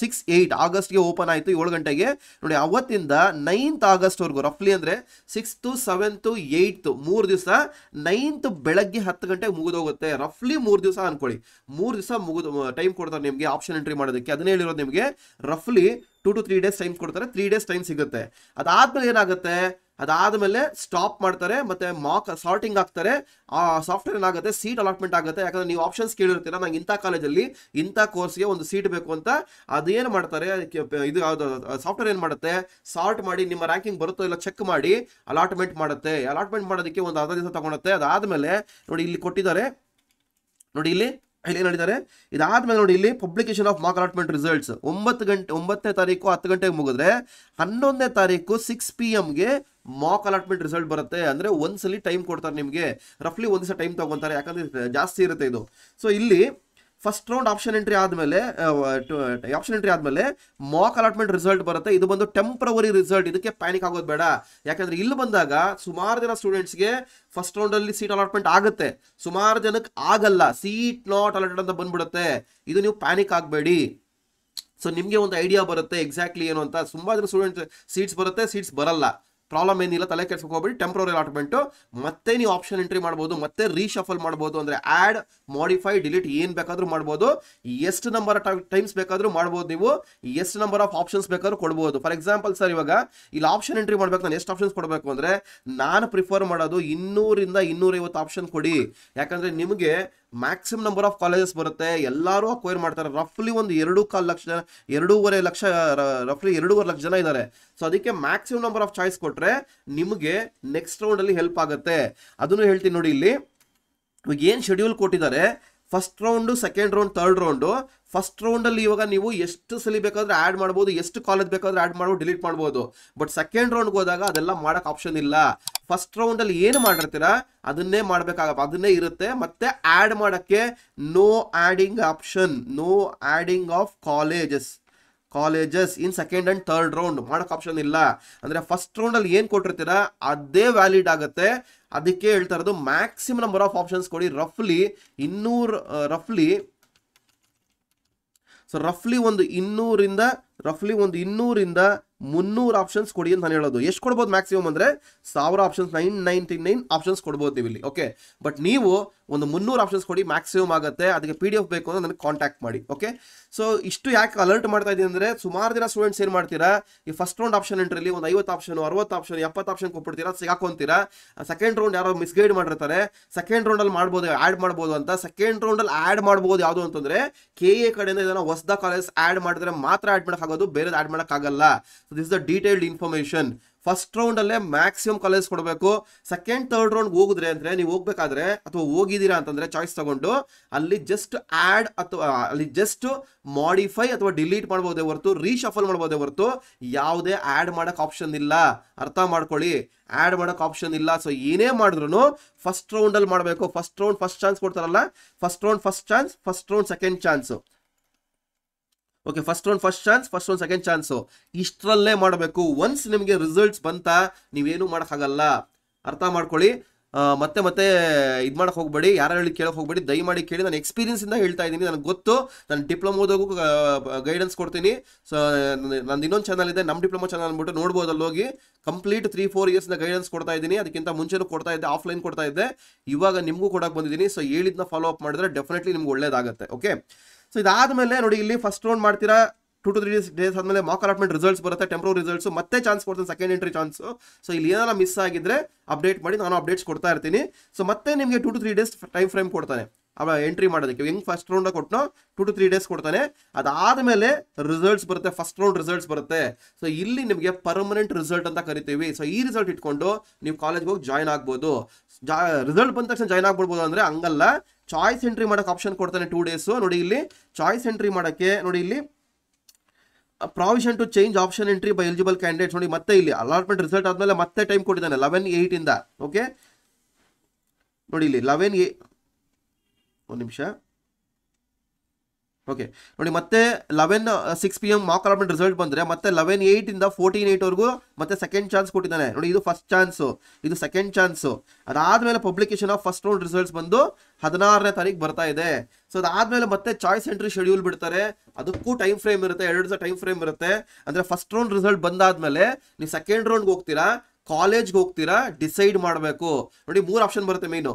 ಸಿಕ್ಸ್ ಏಯ್ಟ್ ಆಗಸ್ಟ್ಗೆ ಓಪನ್ ಆಯಿತು ಏಳು ಗಂಟೆಗೆ ನೋಡಿ ಅವತ್ತಿಂದ ನೈನ್ತ್ ಆಗಸ್ಟ್ವರೆಗೂ ರಫ್ಲಿ ಅಂದರೆ ಸಿಕ್ಸ್ತು ಸೆವೆಂತು ಏಯ್ತು ಮೂರು ದಿವಸ ನೈನ್ತ್ ಬೆಳಗ್ಗೆ ಹತ್ತು ಗಂಟೆಗೆ ಮುಗಿದೋಗುತ್ತೆ ರಫ್ಲಿ ಮೂರು ದಿವಸ ಅಂದ್ಕೊಳ್ಳಿ ಮೂರು ದಿವಸ ಮುಗಿದು ಟೈಮ್ ಕೊಡ್ತಾರೆ ನಿಮಗೆ ಆಪ್ಷನ್ ಎಂಟ್ರಿ ಮಾಡೋದಕ್ಕೆ ಅದನ್ನೇ ಹೇಳಿರೋದು ನಿಮಗೆ ರಫ್ಲಿ two to three days time ಕೊಡ್ತಾರೆ ತ್ರೀ ಡೇಸ್ ಟೈಮ್ ಸಿಗುತ್ತೆ ಅದಾದ್ಮೇಲೆ ಏನಾಗುತ್ತೆ ಅದಾದ ಮೇಲೆ ಸ್ಟಾಪ್ ಮಾಡ್ತಾರೆ ಮತ್ತೆ ಮಾಕ್ ಸಾರ್ಟಿಂಗ್ ಆಗ್ತಾರೆ ಆ ಸಾಫ್ಟ್ವೇರ್ ಏನಾಗುತ್ತೆ ಸೀಟ್ ಅಲಾಟ್ಮೆಂಟ್ ಆಗುತ್ತೆ ಯಾಕಂದ್ರೆ ನೀವು ಆಪ್ಷನ್ಸ್ ಕೇಳಿರ್ತೀರ ನಂಗೆ ಇಂಥ ಕಾಲೇಜಲ್ಲಿ ಇಂಥ ಕೋರ್ಸ್ಗೆ ಒಂದು ಸೀಟ್ ಬೇಕು ಅಂತ ಅದೇನು ಮಾಡ್ತಾರೆ ಇದು ಸಾಫ್ಟ್ವೇರ್ ಏನು ಮಾಡುತ್ತೆ ಸಾರ್ಟ್ ಮಾಡಿ ನಿಮ್ಮ ರ್ಯಾಂಕಿಂಗ್ ಬರುತ್ತೋ ಇಲ್ಲ ಚೆಕ್ ಮಾಡಿ ಅಲಾಟ್ಮೆಂಟ್ ಮಾಡುತ್ತೆ ಅಲಾಟ್ಮೆಂಟ್ ಮಾಡೋದಕ್ಕೆ ಒಂದು ಅರ್ಧ ದಿವಸ ತಗೊಳುತ್ತೆ ಅದಾದಮೇಲೆ ನೋಡಿ ಇಲ್ಲಿ ಕೊಟ್ಟಿದ್ದಾರೆ ನೋಡಿ ಇಲ್ಲಿ ಇಲ್ಲಿ ಏನು ಹೇಳಿದ್ದಾರೆ ಇದಾದ್ಮೇಲೆ ನೋಡಿ ಇಲ್ಲಿ publication of mark allotment results ಒಂಬತ್ತು ಗಂಟೆ ಒಂಬತ್ತನೇ ತಾರೀಕು ಹತ್ತು ಗಂಟೆಗೆ ಮುಗಿದ್ರೆ ಹನ್ನೊಂದನೇ ತಾರೀಕು ಸಿಕ್ಸ್ ಪಿ ಎಮ್ಗೆ ಮಾಕ್ ಅಲಾಟ್ಮೆಂಟ್ ರಿಸಲ್ಟ್ ಬರುತ್ತೆ ಅಂದರೆ ಒಂದ್ಸಲಿ ಟೈಮ್ ಕೊಡ್ತಾರೆ ನಿಮಗೆ ರಫ್ಲಿ ಒಂದು ಟೈಮ್ ತಗೊಂತಾರೆ ಯಾಕಂದ್ರೆ ಜಾಸ್ತಿ ಇರುತ್ತೆ ಇದು ಸೊ ಇಲ್ಲಿ ಫಸ್ಟ್ ರೌಂಡ್ ಆಪ್ಷನ್ ಎಂಟ್ರಿ ಆದಮೇಲೆ ಆಪ್ಷನ್ ಎಂಟ್ರಿ ಆದಮೇಲೆ ಮಾಕ್ ಅಲಾಟ್ಮೆಂಟ್ ರಿಸಲ್ಟ್ ಬರುತ್ತೆ ಇದು ಬಂದು ಟೆಂಪ್ರವರಿ ರಿಸಲ್ಟ್ ಇದಕ್ಕೆ ಪ್ಯಾನಿಕ್ ಆಗೋದು ಬೇಡ ಯಾಕಂದ್ರೆ ಇಲ್ಲಿ ಬಂದಾಗ ಸುಮಾರು ಜನ ಸ್ಟೂಡೆಂಟ್ಸ್ಗೆ ಫಸ್ಟ್ ರೌಂಡಲ್ಲಿ ಸೀಟ್ ಅಲಾಟ್ಮೆಂಟ್ ಆಗುತ್ತೆ ಸುಮಾರು ಜನಕ್ಕೆ ಆಗಲ್ಲ ಸೀಟ್ ನಾಟ್ ಅಲಾಟೆಡ್ ಅಂತ ಬಂದ್ಬಿಡುತ್ತೆ ಇದು ನೀವು ಪ್ಯಾನಿಕ್ ಆಗಬೇಡಿ ಸೊ ನಿಮಗೆ ಒಂದು ಐಡಿಯಾ ಬರುತ್ತೆ ಎಕ್ಸಾಕ್ಟ್ಲಿ ಏನು ಅಂತ ತುಂಬ ಜನ ಸ್ಟೂಡೆಂಟ್ಸ್ ಸೀಟ್ಸ್ ಬರುತ್ತೆ ಸೀಟ್ಸ್ ಬರಲ್ಲ ಪ್ರಾಬ್ಲಮ್ ಏನಿಲ್ಲ ತಲೆ ಕೆಲಸಕ್ಕೆ ಹೋಗ್ಬಿಟ್ಟು ಟೆಂಪ್ರವರಿ ಅಲಾಟ್ಮೆಂಟು ಮತ್ತೆ ನೀವು ಆಪ್ಷನ್ ಎಂಟ್ರಿ ಮಾಡ್ಬೋದು ಮತ್ತೆ ರೀಶಫಲ್ ಮಾಡ್ಬೋದು ಅಂದರೆ ಆ್ಯಡ್ ಮಾಡಿಫೈ ಡಿಲೀಟ್ ಏನು ಬೇಕಾದರೂ ಮಾಡ್ಬೋದು ಎಷ್ಟು ನಂಬರ್ ಟೈಮ್ಸ್ ಬೇಕಾದರೂ ಮಾಡ್ಬೋದು ನೀವು ಎಷ್ಟು ನಂಬರ್ ಆಫ್ ಆಪ್ಷನ್ಸ್ ಬೇಕಾದ್ರೂ ಕೊಡ್ಬೋದು ಫಾರ್ ಎಕ್ಸಾಂಪಲ್ ಸರ್ ಇವಾಗ ಇಲ್ಲಿ ಆಪ್ಷನ್ ಎಂಟ್ರಿ ಮಾಡ್ಬೇಕು ನಾನು ಎಷ್ಟು ಆಪ್ಷನ್ಸ್ ಕೊಡಬೇಕು ಅಂದರೆ ನಾನು ಪ್ರಿಫರ್ ಮಾಡೋದು ಇನ್ನೂರಿಂದ ಇನ್ನೂರೈವತ್ತು ಆಪ್ಷನ್ ಕೊಡಿ ಯಾಕಂದರೆ ನಿಮಗೆ ಮ್ಯಾಕ್ಸಿಮಮ್ ನಂಬರ್ ಆಫ್ ಕಾಲೇಜಸ್ ಬರುತ್ತೆ ಎಲ್ಲರೂ ಅಕ್ವೈರ್ ಮಾಡ್ತಾರೆ ರಫ್ಲಿ ಒಂದು ಎರಡು ಕಾಲು ಲಕ್ಷ ಜನ ಎರಡೂವರೆ ಲಕ್ಷ ರಫ್ಲಿ ಎರಡೂವರೆ ಲಕ್ಷ ಜನ ಇದ್ದಾರೆ ಸೊ ಅದಕ್ಕೆ ಮ್ಯಾಕ್ಸಿಮಮ್ ನಂಬರ್ ಆಫ್ ಚಾಯ್ಸ್ ಕೊಟ್ಟರೆ ನಿಮಗೆ ನೆಕ್ಸ್ಟ್ ರೌಂಡಲ್ಲಿ ಹೆಲ್ಪ್ ಆಗುತ್ತೆ ಅದನ್ನು ಹೇಳ್ತೀನಿ ನೋಡಿ ಇಲ್ಲಿ ಇವಾಗ ಏನು ಶೆಡ್ಯೂಲ್ ಕೊಟ್ಟಿದ್ದಾರೆ first round second round third round first ರೌಂಡಲ್ಲಿ ಇವಾಗ ನೀವು ಎಷ್ಟು ಸಲ ಬೇಕಾದರೂ ಆ್ಯಡ್ ಮಾಡ್ಬೋದು ಎಷ್ಟು ಕಾಲೇಜ್ ಬೇಕಾದರೂ ಆ್ಯಡ್ ಮಾಡ್ಬೋದು ಡಿಲೀಟ್ ಮಾಡ್ಬೋದು ಬಟ್ ಸೆಕೆಂಡ್ ರೌಂಡ್ಗೆ ಹೋದಾಗ ಅದೆಲ್ಲ ಮಾಡೋಕೆ ಆಪ್ಷನ್ ಇಲ್ಲ ಫಸ್ಟ್ ರೌಂಡಲ್ಲಿ ಏನು ಮಾಡಿರ್ತೀರಾ ಅದನ್ನೇ ಮಾಡಬೇಕಾಗಪ್ಪ ಅದನ್ನೇ ಇರುತ್ತೆ ಮತ್ತೆ ಆ್ಯಡ್ ಮಾಡೋಕ್ಕೆ no adding option no adding of colleges colleges in second and third round ಮಾಡೋಕೆ ಆಪ್ಷನ್ ಇಲ್ಲ ಅಂದರೆ ಫಸ್ಟ್ ರೌಂಡಲ್ಲಿ ಏನು ಕೊಟ್ಟಿರ್ತೀರಾ ಅದೇ ವ್ಯಾಲಿಡ್ ಆಗುತ್ತೆ ಅದಕ್ಕೆ ಹೇಳ್ತಾ ಇರೋದು ಮ್ಯಾಕ್ಸಿಮಮ್ ನಂಬರ್ ಆಫ್ ಆಪ್ಷನ್ಸ್ ಕೊಡಿ ರಫ್ಲಿ ಇನ್ನೂರು ರಫ್ಲಿ ಸೊ ರಫ್ಲಿ ಒಂದು ಇನ್ನೂರಿಂದ ರಫ್ಲಿ ಒಂದು ಇನ್ನೂರಿಂದ ಮುನ್ನೂರು ಆಪ್ಷನ್ಸ್ ಕೊಡಿ ಅಂತ ನಾನು ಹೇಳೋದು ಎಷ್ಟು ಕೊಡ್ಬೋದು ಮ್ಯಾಕ್ಸಿಮಮ್ ಅಂದರೆ ಸಾವಿರ options nine ninety nine options ಕೊಡ್ಬೋದು ನೀವು ಇಲ್ಲಿ ಓಕೆ ಬಟ್ ನೀವು ಒಂದು ಮುನ್ನೂರು ಆಪ್ಷನ್ಸ್ ಕೊಡಿ ಮ್ಯಾಕ್ಸಿಮಮ್ ಆಗುತ್ತೆ ಅದಕ್ಕೆ ಪಿ ಡಿ ಎಫ್ ಬೇಕು ಅಂದರೆ ನನಗೆ ಕಾಂಟ್ಯಾಕ್ಟ್ ಮಾಡಿ ಓಕೆ ಸೊ ಇಷ್ಟು ಯಾಕೆ ಅಲರ್ಟ್ ಮಾಡ್ತಾ ಇದ್ದೀನಿ ಅಂದರೆ ಸುಮಾರು ದಿನ ಸ್ಟೂಡೆಂಟ್ಸ್ ಏನು ಮಾಡ್ತೀರಾ ಈ ಫಸ್ಟ್ ರೌಂಡ್ ಆಪ್ಷನ್ ಎಂಟ್ರಲ್ಲಿ ಒಂದು ಐವತ್ತು ಆಪ್ಷನ್ ಅರವತ್ತು ಆಪ್ಷನ್ ಎಪ್ಪತ್ತು ಆಪ್ಷನ್ ಕೊಟ್ಬಿಡ್ತೀರಾ ಸಿಗಾಕೊಂತೀರ ಸೆಕೆಂಡ್ ರೌಂಡ್ ಯಾರೋ ಮಿಸ್ಗೈಡ್ ಮಾಡಿರ್ತಾರೆ ಸೆಕೆಂಡ್ ರೌಂಡಲ್ಲಿ ಮಾಡ್ಬೋದು ಆ್ಯಡ್ ಮಾಡ್ಬೋದು ಅಂತ ಸೆಕೆಂಡ್ ರೌಂಡಲ್ಲಿ ಆ್ಯಡ್ ಮಾಡ್ಬೋದು ಯಾವುದು ಅಂತಂದರೆ ಕೆ ಎ ಕಡೆಯಿಂದ ಇದನ್ನು ಹೊಸದ ಕಾಲೇಜ್ ಆ್ಯಡ್ ಮಾಡಿದ್ರೆ ಮಾತ್ರ ಆ್ಯಡ್ ಮಾಡೋಕ್ಕಾಗೋದು ಬೇರೆ ಆ್ಯಡ್ ಮಾಡೋಕ್ಕಾಗಲ್ಲ so this the detailed information first ರೌಂಡಲ್ಲೇ ಮ್ಯಾಕ್ಸಿಮಮ್ ಕಾಲೇಜ್ ಕೊಡಬೇಕು ಸೆಕೆಂಡ್ ಥರ್ಡ್ ರೌಂಡ್ ಹೋಗಿದ್ರೆ ಅಂದರೆ ನೀವು ಹೋಗ್ಬೇಕಾದ್ರೆ ಅಥವಾ ಹೋಗಿದ್ದೀರಾ ಅಂತಂದರೆ ಚಾಯ್ಸ್ ತಗೊಂಡು ಅಲ್ಲಿ ಜಸ್ಟ್ ಆ್ಯಡ್ ಅಥವಾ ಅಲ್ಲಿ ಜಸ್ಟ್ ಮಾಡಿಫೈ ಅಥವಾ ಡಿಲೀಟ್ ಮಾಡ್ಬೋದೇ ಹೊರತು ರೀಶಫಲ್ ಮಾಡ್ಬೋದೇ ಹೊರತು ಯಾವುದೇ ಆ್ಯಡ್ ಮಾಡೋಕ್ಕೆ ಆಪ್ಷನ್ ಇಲ್ಲ ಅರ್ಥ ಮಾಡ್ಕೊಳ್ಳಿ ಆ್ಯಡ್ ಮಾಡೋಕ್ಕೆ ಆಪ್ಷನ್ ಇಲ್ಲ ಸೊ ಏನೇ ಮಾಡಿದ್ರು ಫಸ್ಟ್ ರೌಂಡಲ್ಲಿ ಮಾಡಬೇಕು ಫಸ್ಟ್ ರೌಂಡ್ ಫಸ್ಟ್ ಚಾನ್ಸ್ ಕೊಡ್ತಾರಲ್ಲ first round first chance first round second chance okay first ಒಂದು ಫಸ್ಟ್ ಚಾನ್ಸ್ ಫಸ್ಟ್ ಒಂದು ಸೆಕೆಂಡ್ ಚಾನ್ಸು ಇಷ್ಟರಲ್ಲೇ ಮಾಡಬೇಕು ಒನ್ಸ್ ನಿಮಗೆ ರಿಸಲ್ಟ್ಸ್ ಬಂತ ನೀವೇನು ಮಾಡೋಕ್ಕಾಗಲ್ಲ ಅರ್ಥ ಮಾಡ್ಕೊಳ್ಳಿ ಮತ್ತೆ ಮತ್ತೆ ಇದು ಮಾಡಕ್ಕೆ ಹೋಗಬೇಡಿ ಯಾರು ಹೇಳಿ ಕೇಳೋಕೆ ಹೋಗಬೇಡಿ ದಯಮಾಡಿ ಕೇಳಿ ನಾನು ಎಕ್ಸ್ಪೀರಿಯನ್ಸಿಂದ ಹೇಳ್ತಾ ಇದ್ದೀನಿ ನನಗೆ ಗೊತ್ತು ನಾನು ಡಿಪ್ಲೊಮೋದಾಗೂ ಗೈಡೆನ್ಸ್ ಕೊಡ್ತೀನಿ ಸೊ ನಂದು ಇನ್ನೊಂದು ಚಾನಲ್ ಇದೆ ನಮ್ಮ ಡಿಪ್ಲೊಮೋ ಚಾನಲ್ ಅಂದ್ಬಿಟ್ಟು ನೋಡ್ಬೋದು ಅಲ್ಲಿ ಹೋಗಿ ಕಂಪ್ಲೀಟ್ ತ್ರೀ ಫೋರ್ ಇಯರ್ಸ್ನ ಗೈಡೆನ್ಸ್ ಕೊಡ್ತಾ ಇದ್ದೀನಿ ಅದಕ್ಕಿಂತ ಮುಂಚೆನೂ ಕೊಡ್ತಾ ಇದ್ದೆ ಆಫ್ಲೈನ್ ಕೊಡ್ತಾ ಇದ್ದೆ ಇವಾಗ ನಿಮಗೂ ಕೊಡೋಕೆ ಬಂದಿದ್ದೀನಿ ಸೊ ಹೇಳಿದ್ನ ಫಾಲೋ ಅಪ್ ಮಾಡಿದ್ರೆ ಡೆಫಿನೆಟ್ಲಿ ನಿಮ್ಗೆ ಒಳ್ಳೇದಾಗುತ್ತೆ ಓಕೆ ಸೊ ಇದಾದಮೇಲೆ ನೋಡಿ ಇಲ್ಲಿ ಫಸ್ಟ್ ರೌಂಡ್ ಮಾಡ್ತೀರಾ ಟು ಟು ತ್ರೀ ಡೇಸ್ ಆದ್ಮೇಲೆ ಮಾಕ್ ಅಲಾಟ್ಮೆಂಟ್ ರಿಸಲ್ಟ್ಸ್ ಬರುತ್ತೆ ಟೆಂಪ್ರೋ ರಿಸಲ್ಟ್ಸ್ ಮತ್ತೆ ಚಾನ್ಸ್ ಕೊಡ್ತಾರೆ ಸೆಕೆಂಡ್ ಎಂಟ್ರಿ ಚಾನ್ಸು ಸೊ ಇಲ್ಲಿ ಏನಾರ ಮಿಸ್ ಆಗಿದ್ರೆ ಅಪ್ಡೇಟ್ ಮಾಡಿ ನಾನು ಅಪ್ಡೇಟ್ಸ್ ಕೊಡ್ತಾ ಇರ್ತೀನಿ ಸೊ ಮತ್ತೆ ನಿಮಗೆ two to three days time frame ಕೊಡ್ತಾನೆ ಅವ ಎಂಟ್ರಿ ಮಾಡೋದಕ್ಕೆ ಹೆಂಗ್ ಫಸ್ಟ್ ರೌಂಡ್ ಕೊಟ್ಟನೋ ಟು ಟು ತ್ರೀ ಡೇಸ್ ಕೊಡ್ತಾನೆ ಅದಾದ್ಮೇಲೆ ರಿಸಲ್ಟ್ಸ್ ಬರುತ್ತೆ ಫಸ್ಟ್ ರೌಂಡ್ ರಿಸಲ್ಟ್ಸ್ ಬರುತ್ತೆ ಸೊ ಇಲ್ಲಿ ನಿಮಗೆ ಪರ್ಮನೆಂಟ್ ರಿಸಲ್ಟ್ ಅಂತ ಕರಿತೀವಿ ಸೊ ಈ ರಿಸಲ್ಟ್ ಇಟ್ಕೊಂಡು ನೀವು ಕಾಲೇಜ್ಗೆ ಹೋಗಿ ಜಾಯ್ನ್ ಆಗ್ಬೋದು ಜಾ ರಿಸಲ್ಟ್ ಬಂದ ತಕ್ಷಣ ಜಾಯ್ನ್ ಆಗ್ಬಿಡ್ಬೋದು ಅಂದರೆ ಹಂಗಲ್ಲ ಚಾಯ್ಸ್ ಎಂಟ್ರಿ ಮಾಡೋಕೆ ಆಪ್ಷನ್ ಕೊಡ್ತಾನೆ ಟೂ ಡೇಸು ನೋಡಿ ಇಲ್ಲಿ ಚಾಯ್ಸ್ ಎಂಟ್ರಿ ಮಾಡೋಕ್ಕೆ ನೋಡಿ ಇಲ್ಲಿ provision to change option entry by eligible candidates ನೋಡಿ ಮತ್ತೆ ಇಲ್ಲಿ ಅಲಾಟ್ಮೆಂಟ್ ರಿಸಲ್ಟ್ ಆದಮೇಲೆ ಮತ್ತೆ ಟೈಮ್ ಕೊಟ್ಟಿದ್ದಾನೆ ಲೆವೆನ್ ಇಂದ ಓಕೆ ನೋಡಿ ಇಲ್ಲಿ ಲೆವೆನ್ ಏ ಒಂದು ನಿಮಿಷ ಓಕೆ ನೋಡಿ ಮತ್ತೆ eleven six P M mock allotment result ಬಂದರೆ ಮತ್ತೆ ಲೆವೆನ್ ಇಂದ ಫೋರ್ಟೀನ್ ಏಯ್ಟ್ವರೆಗೂ ಮತ್ತೆ ಸೆಕೆಂಡ್ ಚಾನ್ಸ್ ಕೊಟ್ಟಿದ್ದಾನೆ ನೋಡಿ ಇದು ಫಸ್ಟ್ ಚಾನ್ಸು ಇದು ಸೆಕೆಂಡ್ ಚಾನ್ಸು ಅದಾದಮೇಲೆ publication of first round results ಬಂದು ಹದಿನಾರನೇ ತಾರೀಕು ಬರ್ತಾ ಇದೆ ಸೊ ಅದಾದಮೇಲೆ ಮತ್ತೆ ಚಾಯ್ಸ್ ಎಂಟ್ರಿ ಶೆಡ್ಯೂಲ್ ಬಿಡ್ತಾರೆ ಅದಕ್ಕೂ ಟೈಮ್ ಫ್ರೇಮ್ ಇರುತ್ತೆ ಎರಡು ದಿವಸ ಟೈಮ್ ಫ್ರೇಮ್ ಇರುತ್ತೆ ಅಂದರೆ ಫಸ್ಟ್ ರೌಂಡ್ ರಿಸಲ್ಟ್ ಬಂದಾದಮೇಲೆ ನೀವು ಸೆಕೆಂಡ್ ರೌಂಡ್ಗೆ ಹೋಗ್ತೀರಾ ಕಾಲೇಜ್ಗೆ ಹೋಗ್ತೀರಾ ಡಿಸೈಡ್ ಮಾಡಬೇಕು ನೋಡಿ ಮೂರು ಆಪ್ಷನ್ ಬರುತ್ತೆ ಮೇನು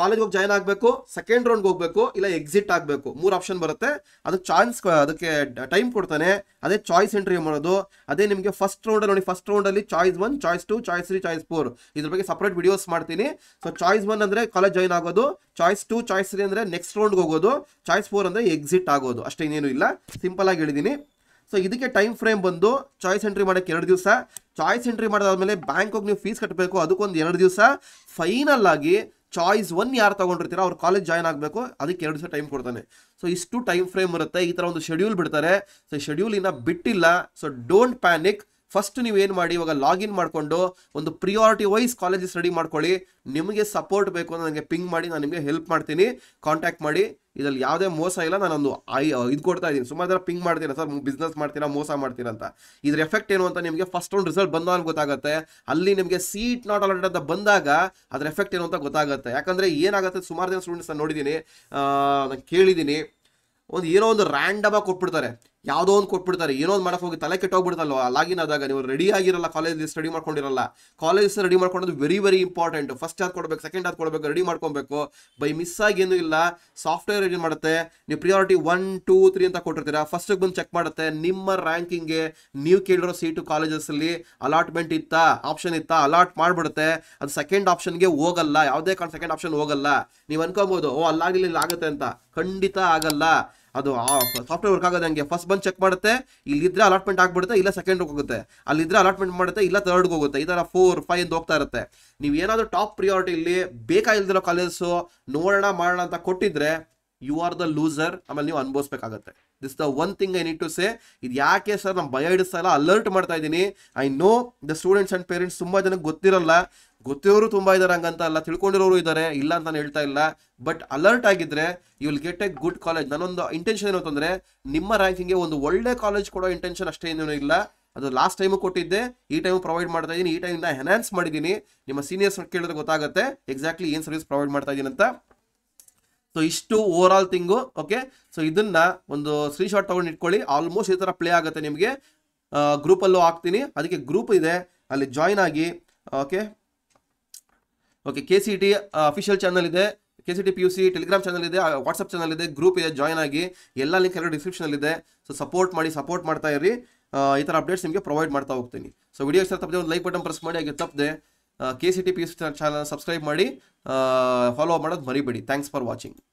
ಕಾಲೇಜ್ ಹೋಗಿ ಜಾಯ್ನ್ ಆಗಬೇಕು ಸೆಕೆಂಡ್ ರೌಂಡ್ಗೆ ಹೋಗಬೇಕು ಇಲ್ಲ ಎಕ್ಸಿಟ್ ಆಗಬೇಕು ಮೂರು ಆಪ್ಷನ್ ಬರುತ್ತೆ ಅದು ಚಾನ್ಸ್ ಅದಕ್ಕೆ ಟೈಮ್ ಕೊಡ್ತಾನೆ ಅದೇ ಚಾಯ್ಸ್ ಎಂಟ್ರಿ ಮಾಡೋದು ಅದೇ ನಿಮಗೆ ಫಸ್ಟ್ ರೌಂಡ್ ನೋಡಿ ಫಸ್ಟ್ ರೌಂಡಲ್ಲಿ choice one choice two choice three choice four ಇದ್ರ ಬಗ್ಗೆ ಸಪ್ರೇಟ್ ವಿಡಿಯೋಸ್ ಮಾಡ್ತೀನಿ ಸೊ ಚಾಯ್ಸ್ ಒನ್ ಅಂದರೆ ಕಾಲೇಜ್ ಜಾಯ್ನ್ ಆಗೋದು ಚಾಯ್ಸ್ ಟು ಚಾಯ್ಸ್ ತ್ರೀ ಅಂದರೆ ನೆಕ್ಸ್ಟ್ ರೌಂಡ್ಗೆ ಹೋಗೋದು ಚಾಯ್ಸ್ ಫೋರ್ ಅಂದರೆ ಎಕ್ಸಿಟ್ ಆಗೋದು ಅಷ್ಟೇ ಇನ್ನೇನು ಇಲ್ಲ ಸಿಂಪಲ್ ಆಗಿ ಹೇಳಿದ್ದೀನಿ ಸೊ ಇದಕ್ಕೆ ಟೈಮ್ ಫ್ರೇಮ್ ಬಂದು ಚಾಯ್ಸ್ ಎಂಟ್ರಿ ಮಾಡೋಕ್ಕೆ ಎರಡು ದಿವಸ ಚಾಯ್ಸ್ ಎಂಟ್ರಿ ಮಾಡಿದಾದ್ಮೇಲೆ ಬ್ಯಾಂಕ್ ಹೋಗಿ ನೀವು ಫೀಸ್ ಕಟ್ಟಬೇಕು ಅದಕ್ಕೊಂದು ಎರಡು ದಿವಸ ಫೈನಲ್ ಆಗಿ ಚಾಯ್ಸ್ ಒನ್ ಯಾರು ತೊಗೊಂಡಿರ್ತೀರೋ ಅವ್ರು ಕಾಲೇಜ್ ಜಾಯ್ನ್ ಆಗಬೇಕು ಅದಕ್ಕೆ ಎರಡು ದಿವಸ ಟೈಮ್ ಕೊಡ್ತಾನೆ ಸೊ ಇಷ್ಟು ಟೈಮ್ ಫ್ರೇಮ್ ಇರುತ್ತೆ ಈ ಥರ ಒಂದು ಶೆಡ್ಯೂಲ್ ಬಿಡ್ತಾರೆ ಸೊ ಶೆಡ್ಯೂಲ್ ಇನ್ನ ಬಿಟ್ಟಿಲ್ಲ ಸೊ ಡೋಂಟ್ ಪ್ಯಾನಿಕ್ ಫಸ್ಟ್ ನೀವು ಏನು ಮಾಡಿ ಇವಾಗ ಲಾಗಿನ್ ಮಾಡಿಕೊಂಡು ಒಂದು ಪ್ರಿಯಾರಿಟಿ ವೈಸ್ ಕಾಲೇಜಸ್ ರೆಡಿ ಮಾಡ್ಕೊಳ್ಳಿ ನಿಮಗೆ ಸಪೋರ್ಟ್ ಬೇಕು ಅಂದರೆ ನನಗೆ ಪಿಂಗ್ ಮಾಡಿ ನಾನು ನಿಮಗೆ ಹೆಲ್ಪ್ ಮಾಡ್ತೀನಿ ಕಾಂಟ್ಯಾಕ್ಟ್ ಮಾಡಿ ಇದರಲ್ಲಿ ಯಾವುದೇ ಮೋಸ ಇಲ್ಲ ನಾನೊಂದು ಐ ಇದು ಕೊಡ್ತಾ ಇದ್ದೀನಿ ಸುಮಾರು ಜನ ಪಿಂಗ್ ಮಾಡ್ತೀರಾ ಸರ್ ಬಿಸ್ನೆಸ್ ಮಾಡ್ತೀರಾ ಮೋಸ ಮಾಡ್ತೀರಾ ಅಂತ ಇದ್ರ ಎಫೆಕ್ಟ್ ಏನು ಅಂತ ನಿಮಗೆ ಫಸ್ಟ್ ಒಂದು ರಿಸಲ್ಟ್ ಬಂದಾಗ ಗೊತ್ತಾಗುತ್ತೆ ಅಲ್ಲಿ ನಿಮಗೆ ಸೀಟ್ ನಾಟ್ ಅಲರ್ಟ್ ಅಂತ ಬಂದಾಗ ಅದರ ಎಫೆಕ್ಟ್ ಏನು ಅಂತ ಗೊತ್ತಾಗುತ್ತೆ ಯಾಕಂದರೆ ಏನಾಗುತ್ತೆ ಸುಮಾರು ಜನ ಸ್ಟೂಡೆಂಟ್ಸ್ ನೋಡಿದ್ದೀನಿ ನಾನು ಕೇಳಿದ್ದೀನಿ ಒಂದು ಏನೋ ಒಂದು ರ್ಯಾಂಡಮಾಗಿ ಕೊಟ್ಬಿಡ್ತಾರೆ ಯಾವುದೋ ಒಂದು ಕೊಟ್ಬಿಡ್ತಾರೆ ಏನೋ ಒಂದು ಮಾಡೋಕೆ ಹೋಗಿ ತಲೆ ಕೆಟ್ಟೋಗ್ಬಿಡ್ತಲ್ವ ಲಾಗಿನ್ ಆದಾಗ ನೀವು ರೆಡಿ ಆಗಿರಲ್ಲ ಕಾಲೇಜ್ ಸ್ಟಡಿ ಮಾಡ್ಕೊಂಡಿರಲ್ಲ ಕಾಲೇಜ್ ರೆಡಿ ಮಾಡ್ಕೊಂಡು ವೆರಿ ವೆರಿ ಇಂಪಾರ್ಟೆಂಟ್ ಫಸ್ಟ್ ಅದು ಕೊಡಬೇಕು ಸೆಕೆಂಡ್ ಅದು ಕೊಡಬೇಕು ರೆಡಿ ಮಾಡ್ಕೊಬೇಕು ಬೈ ಮಿಸ್ ಆಗಿ ಏನೂ ಇಲ್ಲ ಸಾಫ್ಟ್ವೇರ್ ರೆಡಿ ಮಾಡುತ್ತೆ ನೀವು ಪ್ರಿಯಾರಿಟಿ ಒನ್ ಟೂ ತ್ರೀ ಅಂತ ಕೊಟ್ಟಿರ್ತೀರಾ ಫಸ್ಟಿಗೆ ಬಂದು ಚೆಕ್ ಮಾಡುತ್ತೆ ನಿಮ್ಮ ರ್ಯಾಂಕಿಂಗ್ಗೆ ನೀವು ಕೇಳಿರೋ ಸೀಟು ಅಲ್ಲಿ ಅಲಾಟ್ಮೆಂಟ್ ಇತ್ತಾ ಆಪ್ಷನ್ ಇತ್ತಾ ಅಲಾಟ್ ಮಾಡಿಬಿಡುತ್ತೆ ಅದು ಸೆಕೆಂಡ್ ಆಪ್ಷನ್ಗೆ ಹೋಗಲ್ಲ ಯಾವುದೇ ಕಾರಣ ಸೆಕೆಂಡ್ ಆಪ್ಷನ್ ಹೋಗಲ್ಲ ನೀವು ಅನ್ಕೊಬೋದು ಓ ಅಲ್ಲಾಗಲಿ ಆಗುತ್ತೆ ಅಂತ ಖಂಡಿತ ಆಗಲ್ಲ ಅದು ಆ ಸಾಫ್ಟ್ವೇರ್ ವರ್ಕ್ ಆಗೋದಂಗೆ ಫಸ್ಟ್ ಬಂದು ಚೆಕ್ ಮಾಡುತ್ತೆ ಇದ್ರೆ ಅಲಾಟ್ಮೆಂಟ್ ಆಗಿಬಿಡುತ್ತೆ ಇಲ್ಲ ಸೆಕೆಂಡ್ಗೆ ಹೋಗುತ್ತೆ ಅಲ್ಲಿದ್ರೆ ಅಲಾಟ್ಮೆಂಟ್ ಮಾಡುತ್ತೆ ಇಲ್ಲ ತರ್ಡ್ಗೆ ಹೋಗುತ್ತೆ ಈ ಥರ ಫೋರ್ ಫೈವ್ ಅಂತ ಹೋಗ್ತಾ ಇರುತ್ತೆ ನೀವು ಏನಾದರೂ ಟಾಪ್ ಪ್ರಿಯಾರಿಟಿ ಇಲ್ಲಿ ಬೇಕಾಗಿಲ್ದಿರೋ ಕಾಲೇಜಸ್ಸು ನೋಡೋಣ ಮಾಡೋಣ ಅಂತ ಕೊಟ್ಟಿದ್ರೆ ಯು ಆರ್ ದ ಲೂಸರ್ ಆಮೇಲೆ ನೀವು ಅನುಭವಿಸ್ಬೇಕಾಗತ್ತೆ this the one thing I need to say ಇದು ಯಾಕೆ ಸರ್ ನಮ್ಮ ಭಯ ಹಿಡಿಸ್ತಾ ಇಲ್ಲ ಅಲರ್ಟ್ ಮಾಡ್ತಾ ಇದ್ದೀನಿ I know the students and parents ತುಂಬ ಜನಕ್ಕೆ ಗೊತ್ತಿರಲ್ಲ ಗೊತ್ತಿರೋರು ತುಂಬ ಇದ್ದಾರೆ ಹಂಗಂತ ಅಲ್ಲ ತಿಳ್ಕೊಂಡಿರೋರು ಇದ್ದಾರೆ ಇಲ್ಲ ಅಂತ ನಾನು ಹೇಳ್ತಾ ಇಲ್ಲ ಬಟ್ ಅಲರ್ಟ್ ಆಗಿದ್ರೆ you will get a good college ನನ್ನೊಂದು ಇಂಟೆನ್ಷನ್ ಏನು ಅಂತಂದರೆ ನಿಮ್ಮ ರ್ಯಾಂಕಿಂಗ್ಗೆ ಒಂದು ಒಳ್ಳೆ ಕಾಲೇಜ್ ಕೊಡೋ ಇಂಟೆನ್ಷನ್ ಅಷ್ಟೇ ಏನೇನು ಇಲ್ಲ ಅದು ಲಾಸ್ಟ್ ಟೈಮು ಕೊಟ್ಟಿದ್ದೆ ಈ ಟೈಮು ಪ್ರೊವೈಡ್ ಮಾಡ್ತಾ ಇದ್ದೀನಿ ಈ ಟೈಮಿಂದ ಎನ್ಹಾನ್ಸ್ ಮಾಡಿದ್ದೀನಿ ನಿಮ್ಮ ಸೀನಿಯರ್ಸ್ ಕೇಳಿದ್ರೆ ಗೊತ್ತಾಗುತ್ತೆ ಎಕ್ಸಾಕ್ಟ್ಲಿ ಏನು ಸರ್ವಿಸ್ ಪ್ರೊವೈಡ್ ಮಾಡ್ತಾ ಇದ್ದೀನಿ ಅಂತ ಸೊ ಇಷ್ಟು over all thing okay so ಇದನ್ನ ಒಂದು ಸ್ಕ್ರೀನ್ ಶಾಟ್ ತೊಗೊಂಡು ಇಟ್ಕೊಳ್ಳಿ ಆಲ್ಮೋಸ್ಟ್ ಈ ಥರ ಪ್ಲೇ ಆಗುತ್ತೆ ನಿಮಗೆ ಗ್ರೂಪಲ್ಲೂ ಹಾಕ್ತೀನಿ ಅದಕ್ಕೆ ಗ್ರೂಪ್ ಇದೆ ಅಲ್ಲಿ ಜಾಯ್ನ್ ಆಗಿ okay okay K C T official channel ಇದೆ K C T P U C Telegram channel ಇದೆ ವಾಟ್ಸಪ್ ಚಾನಲ್ ಇದೆ ಗ್ರೂಪ್ ಇದೆ ಜಾಯ್ನ್ ಆಗಿ ಎಲ್ಲ ಲಿಂಕ್ ಎರಡು ಡಿಸ್ಕ್ರಿಪ್ಷನಲ್ಲಿ ಇದೆ ಸೊ ಸಪೋರ್ಟ್ ಮಾಡಿ ಸಪೋರ್ಟ್ ಮಾಡ್ತಾ ಇರಿ ಈ ಥರ ಅಪ್ಡೇಟ್ಸ್ ನಿಮಗೆ ಪ್ರೊವೈಡ್ ಮಾಡ್ತಾ ಹೋಗ್ತೀನಿ ಸೊ ವಿಡಿಯೋ ಸರ್ ತಪ್ಪದೆ ಒಂದು ಲೈಕ್ ಬಟನ್ ಪ್ರೆಸ್ ಮಾಡಿ ಹಾಗೆ ತಪ್ಪದೆ K C T P U C channel subscribe ಮಾಡಿ ಫಾಲೋ ಮಾಡೋದು ಮರಿಬೇಡಿ ಥ್ಯಾಂಕ್ಸ್ ಫಾರ್ ವಾಚಿಂಗ್